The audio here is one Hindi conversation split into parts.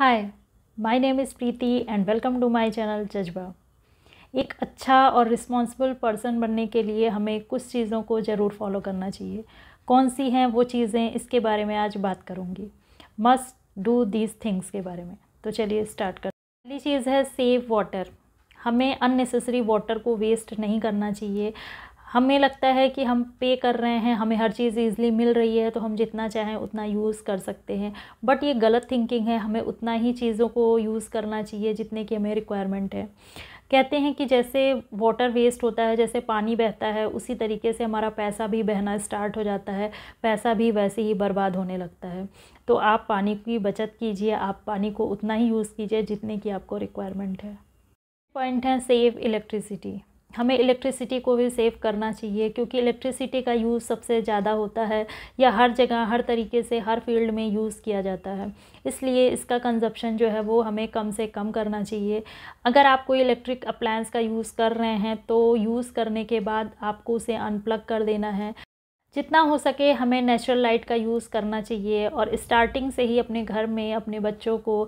hi my name is Preeti and welcome to my channel जज्बा एक अच्छा और रिस्पॉन्सिबल पर्सन बनने के लिए हमें कुछ चीज़ों को ज़रूर फॉलो करना चाहिए कौन सी हैं वो चीज़ें इसके बारे में आज बात करूँगी मस्ट डू दीज थिंग्स के बारे में तो चलिए स्टार्ट कर पहली चीज़ है सेव वाटर हमें अननेसेसरी वाटर को वेस्ट नहीं करना चाहिए हमें लगता है कि हम पे कर रहे हैं हमें हर चीज़ ईजिली मिल रही है तो हम जितना चाहें उतना यूज़ कर सकते हैं बट ये गलत थिंकिंग है हमें उतना ही चीज़ों को यूज़ करना चाहिए जितने की हमें रिक्वायरमेंट है कहते हैं कि जैसे वाटर वेस्ट होता है जैसे पानी बहता है उसी तरीके से हमारा पैसा भी बहना स्टार्ट हो जाता है पैसा भी वैसे ही बर्बाद होने लगता है तो आप पानी की बचत कीजिए आप पानी को उतना ही यूज़ कीजिए जितने की आपको रिक्वायरमेंट है पॉइंट है सेव इलेक्ट्रिसिटी हमें इलेक्ट्रिसिटी को भी सेव करना चाहिए क्योंकि इलेक्ट्रिसिटी का यूज़ सबसे ज़्यादा होता है या हर जगह हर तरीके से हर फील्ड में यूज़ किया जाता है इसलिए इसका कंजप्शन जो है वो हमें कम से कम करना चाहिए अगर आप कोई इलेक्ट्रिक अप्लायंस का यूज़ कर रहे हैं तो यूज़ करने के बाद आपको उसे अनप्लग कर देना है जितना हो सके हमें नेचुरल लाइट का यूज़ करना चाहिए और स्टार्टिंग से ही अपने घर में अपने बच्चों को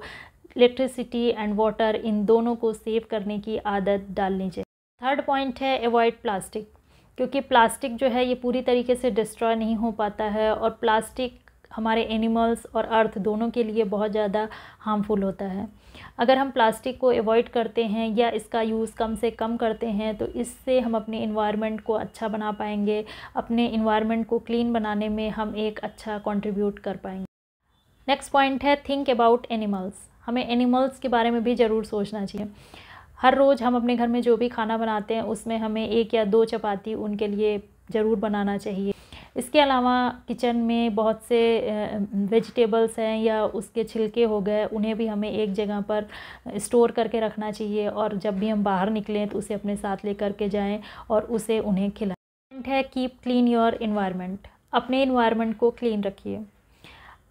इलेक्ट्रिसिटी एंड वाटर इन दोनों को सेव करने की आदत डालनी चाहिए थर्ड पॉइंट है एवॉइड प्लास्टिक क्योंकि प्लास्टिक जो है ये पूरी तरीके से डिस्ट्रॉय नहीं हो पाता है और प्लास्टिक हमारे एनिमल्स और अर्थ दोनों के लिए बहुत ज़्यादा हार्मफुल होता है अगर हम प्लास्टिक को अवॉइड करते हैं या इसका यूज़ कम से कम करते हैं तो इससे हम अपने इन्वायरमेंट को अच्छा बना पाएंगे अपने इन्वायरमेंट को क्लीन बनाने में हम एक अच्छा कॉन्ट्रीब्यूट कर पाएंगे नेक्स्ट पॉइंट है थिंक अबाउट एनिमल्स हमें एनिमल्स के बारे में भी ज़रूर सोचना चाहिए हर रोज़ हम अपने घर में जो भी खाना बनाते हैं उसमें हमें एक या दो चपाती उनके लिए ज़रूर बनाना चाहिए इसके अलावा किचन में बहुत से वेजिटेबल्स हैं या उसके छिलके हो गए उन्हें भी हमें एक जगह पर स्टोर करके रखना चाहिए और जब भी हम बाहर निकलें तो उसे अपने साथ ले करके जाएँ और उसे उन्हें खिलाएं है कीप क्लीन योर इन्वायरमेंट अपने इन्वायरमेंट को क्लीन रखिए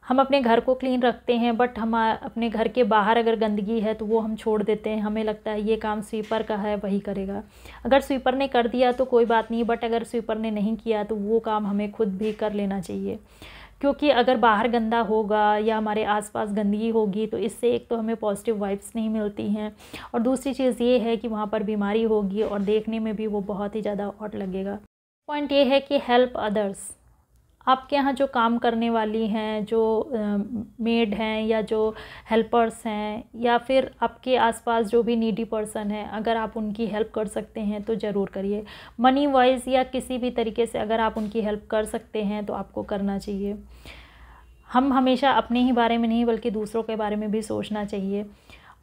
हम अपने घर को क्लीन रखते हैं बट हम अपने घर के बाहर अगर गंदगी है तो वो हम छोड़ देते हैं हमें लगता है ये काम स्वीपर का है वही करेगा अगर स्वीपर ने कर दिया तो कोई बात नहीं बट अगर स्वीपर ने नहीं किया तो वो काम हमें खुद भी कर लेना चाहिए क्योंकि अगर बाहर गंदा होगा या हमारे आसपास गंदगी होगी तो इससे एक तो हमें पॉजिटिव वाइब्स नहीं मिलती हैं और दूसरी चीज़ ये है कि वहाँ पर बीमारी होगी और देखने में भी वो बहुत ही ज़्यादा हॉट लगेगा पॉइंट ये है कि हेल्प अदर्स आपके यहाँ जो काम करने वाली हैं जो मेड हैं या जो हेल्पर्स हैं या फिर आपके आसपास जो भी नीडी पर्सन है अगर आप उनकी हेल्प कर सकते हैं तो ज़रूर करिए मनी वाइज या किसी भी तरीके से अगर आप उनकी हेल्प कर सकते हैं तो आपको करना चाहिए हम हमेशा अपने ही बारे में नहीं बल्कि दूसरों के बारे में भी सोचना चाहिए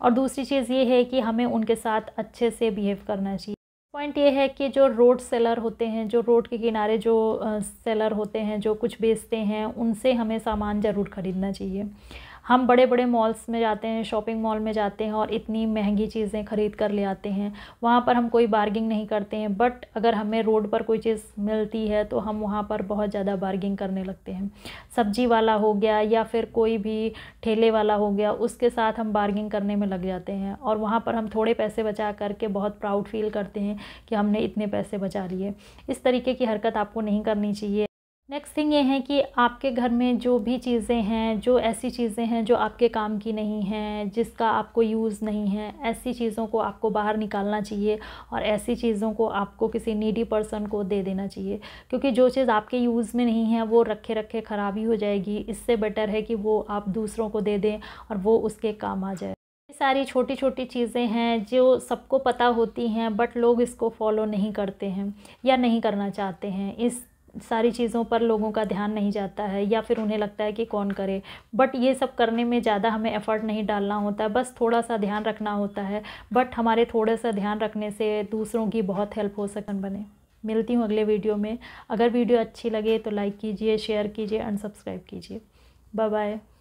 और दूसरी चीज़ ये है कि हमें उनके साथ अच्छे से बिहेव करना चाहिए पॉइंट ये है कि जो रोड सेलर होते हैं जो रोड के किनारे जो सेलर होते हैं जो कुछ बेचते हैं उनसे हमें सामान ज़रूर ख़रीदना चाहिए हम बड़े बड़े मॉल्स में जाते हैं शॉपिंग मॉल में जाते हैं और इतनी महंगी चीज़ें ख़रीद कर ले आते हैं वहाँ पर हम कोई बार्गिंग नहीं करते हैं बट अगर हमें रोड पर कोई चीज़ मिलती है तो हम वहाँ पर बहुत ज़्यादा बार्गिंग करने लगते हैं सब्जी वाला हो गया या फिर कोई भी ठेले वाला हो गया उसके साथ हम बार्गिंग करने में लग जाते हैं और वहाँ पर हम थोड़े पैसे बचा करके बहुत प्राउड फील करते हैं कि हमने इतने पैसे बचा लिए इस तरीके की हरकत आपको नहीं करनी चाहिए नेक्स्ट थिंग ये है कि आपके घर में जो भी चीज़ें हैं जो ऐसी चीज़ें हैं जो आपके काम की नहीं हैं जिसका आपको यूज़ नहीं है ऐसी चीज़ों को आपको बाहर निकालना चाहिए और ऐसी चीज़ों को आपको किसी नीडी पर्सन को दे देना चाहिए क्योंकि जो चीज़ आपके यूज़ में नहीं है वो रखे रखे ख़राब ही हो जाएगी इससे बेटर है कि वो आप दूसरों को दे दें और वो उसके काम आ जाए सारी छोटी छोटी चीज़ें हैं जो सबको पता होती हैं बट लोग इसको फॉलो नहीं करते हैं या नहीं करना चाहते हैं इस सारी चीज़ों पर लोगों का ध्यान नहीं जाता है या फिर उन्हें लगता है कि कौन करे बट ये सब करने में ज़्यादा हमें एफ़र्ट नहीं डालना होता है बस थोड़ा सा ध्यान रखना होता है बट हमारे थोड़ा सा ध्यान रखने से दूसरों की बहुत हेल्प हो सकन बने मिलती हूँ अगले वीडियो में अगर वीडियो अच्छी लगे तो लाइक कीजिए शेयर कीजिए अनसब्सक्राइब कीजिए बाय बाय